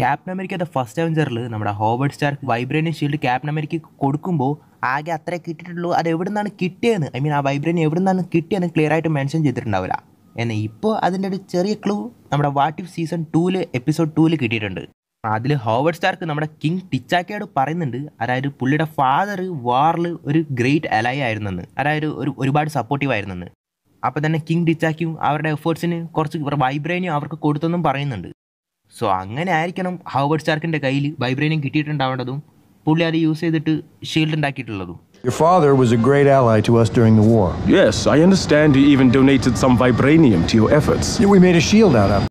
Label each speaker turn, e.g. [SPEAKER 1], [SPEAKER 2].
[SPEAKER 1] Captain America the first അവഞ്ചറിൽ നമ്മുടെ Howard Stark vibranium shield captain America കൊടുക്കുമ്പോൾ ആകെ അത്രേ കിട്ടിയിട്ടുള്ളൂ അത് എവിടെ നിന്നാണ് കിട്ടിയതെന്ന് ഐ മീൻ ആ വൈബ്രേനിയം എവിടെ നിന്നാണ് കിട്ടിയെന്ന് ക്ലിയർ ആയിട്ട് മെൻഷൻ ചെയ്തിട്ടുണ്ടാവില്ല എന്നാൽ ഇപ്പോൾ അതിൻ്റെ ഒരു ചെറിയ ക്ലൂ നമ്മുടെ വാട്ട് ഇഫ് സീസൺ ടൂല് എപ്പിസോഡ് ടൂല് കിട്ടിയിട്ടുണ്ട് അതിൽ ഹോവർഡ് സ്റ്റാർക്ക് നമ്മുടെ കിങ് ടിച്ചാക്കയോട് പറയുന്നുണ്ട് അതായത് പുള്ളിയുടെ ഫാദർ വാറിൽ ഒരു ഗ്രേറ്റ് അലൈ ആയിരുന്നെന്ന് അതായത് ഒരു ഒരുപാട് സപ്പോർട്ടീവ് ആയിരുന്നെന്ന് അപ്പോൾ തന്നെ കിങ് ടിച്ചാക്കിയും അവരുടെ എഫേർട്സിന് കുറച്ച് വൈബ്രേനിയും അവർക്ക് കൊടുത്തെന്നും പറയുന്നുണ്ട് സോ അങ്ങനെ ആയിരിക്കണം ഹോവേർഡ് സ്റ്റാർക്കിൻ്റെ കയ്യിൽ വൈബ്രേനിയം കിട്ടിയിട്ടുണ്ടാവേണ്ടതും പുള്ളി അത് യൂസ് ചെയ്തിട്ട് ഷീൽഡ് ഉണ്ടാക്കിയിട്ടുള്ളതും
[SPEAKER 2] Your father was a great ally to us during the war. Yes, I understand he even donated
[SPEAKER 3] some
[SPEAKER 4] vibranium to your efforts. Yeah,
[SPEAKER 5] we made a shield out of it.